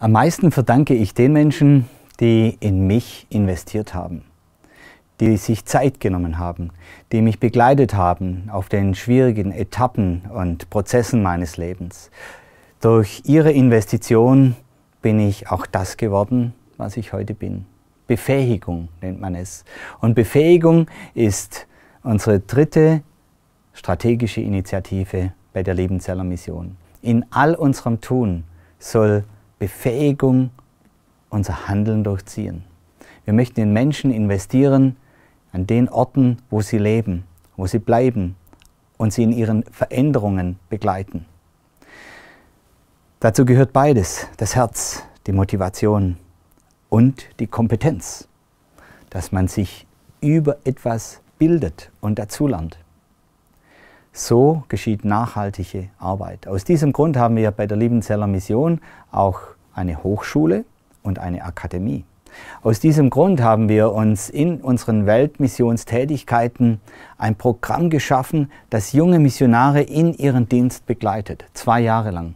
Am meisten verdanke ich den Menschen, die in mich investiert haben, die sich Zeit genommen haben, die mich begleitet haben auf den schwierigen Etappen und Prozessen meines Lebens. Durch ihre Investition bin ich auch das geworden, was ich heute bin. Befähigung nennt man es. Und Befähigung ist unsere dritte strategische Initiative bei der Lebenseller Mission. In all unserem Tun soll Befähigung unser Handeln durchziehen. Wir möchten in Menschen investieren, an den Orten, wo sie leben, wo sie bleiben und sie in ihren Veränderungen begleiten. Dazu gehört beides, das Herz, die Motivation und die Kompetenz, dass man sich über etwas bildet und dazulernt. So geschieht nachhaltige Arbeit. Aus diesem Grund haben wir bei der Liebenzeller Mission auch eine Hochschule und eine Akademie. Aus diesem Grund haben wir uns in unseren Weltmissionstätigkeiten ein Programm geschaffen, das junge Missionare in ihren Dienst begleitet, zwei Jahre lang.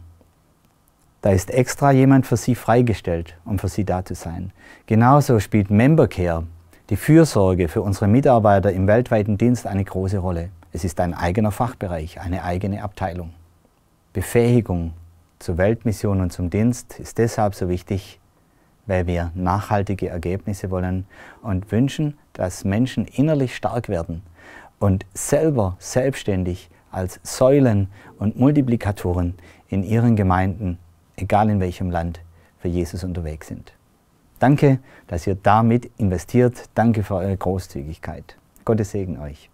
Da ist extra jemand für sie freigestellt, um für sie da zu sein. Genauso spielt Membercare, die Fürsorge für unsere Mitarbeiter im weltweiten Dienst, eine große Rolle. Es ist ein eigener Fachbereich, eine eigene Abteilung. Befähigung, zur Weltmission und zum Dienst ist deshalb so wichtig, weil wir nachhaltige Ergebnisse wollen und wünschen, dass Menschen innerlich stark werden und selber selbstständig als Säulen und Multiplikatoren in ihren Gemeinden, egal in welchem Land, für Jesus unterwegs sind. Danke, dass ihr damit investiert. Danke für eure Großzügigkeit. Gottes Segen euch.